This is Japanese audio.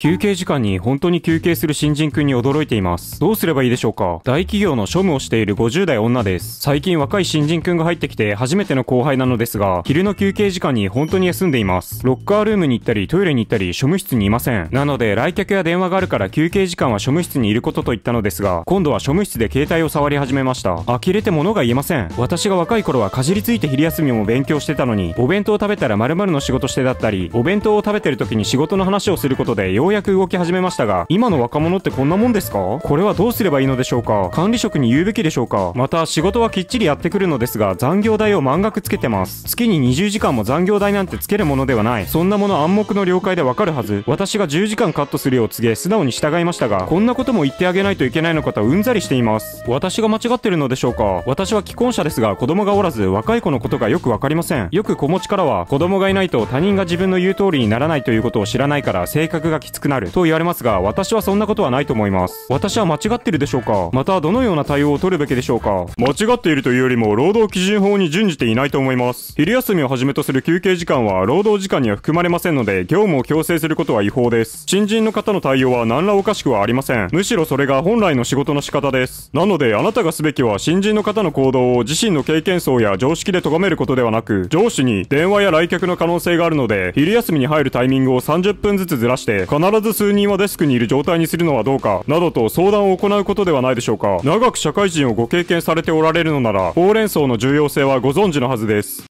休憩時間に本当に休憩する新人くんに驚いています。どうすればいいでしょうか大企業の庶務をしている50代女です。最近若い新人くんが入ってきて初めての後輩なのですが、昼の休憩時間に本当に休んでいます。ロッカールームに行ったりトイレに行ったり庶務室にいません。なので来客や電話があるから休憩時間は庶務室にいることと言ったのですが、今度は庶務室で携帯を触り始めました。呆れて物が言えません。私が若い頃はかじりついて昼休みも勉強してたのに、お弁当を食べたら〇〇の仕事してだったり、お弁当を食べてる時に仕事の話をすることでようやく動き始めましたが、今の若者ってこんなもんですかこれはどうすればいいのでしょうか管理職に言うべきでしょうかまた仕事はきっちりやってくるのですが、残業代を満額つけてます。月に20時間も残業代なんてつけるものではない。そんなもの暗黙の了解でわかるはず。私が10時間カットするよう告げ、素直に従いましたが、こんなことも言ってあげないといけないのかとうんざりしています。私が間違ってるのでしょうか私は既婚者ですが、子供がおらず、若い子のことがよくわかりません。よく子持ちからは、子供がいないと他人が自分の言う通りにならないということを知らないから、性格がきつ熱くなると言われますが私はそんなことはないと思います私は間違ってるでしょうかまたどのような対応を取るべきでしょうか間違っているというよりも労働基準法に準じていないと思います昼休みをはじめとする休憩時間は労働時間には含まれませんので業務を強制することは違法です新人の方の対応は何らおかしくはありませんむしろそれが本来の仕事の仕方ですなのであなたがすべきは新人の方の行動を自身の経験層や常識で咎めることではなく上司に電話や来客の可能性があるので昼休みに入るタイミングを30分ずつずらして必必ず数人はデスクにいる状態にするのはどうか、などと相談を行うことではないでしょうか。長く社会人をご経験されておられるのなら、ほうれん草の重要性はご存知のはずです。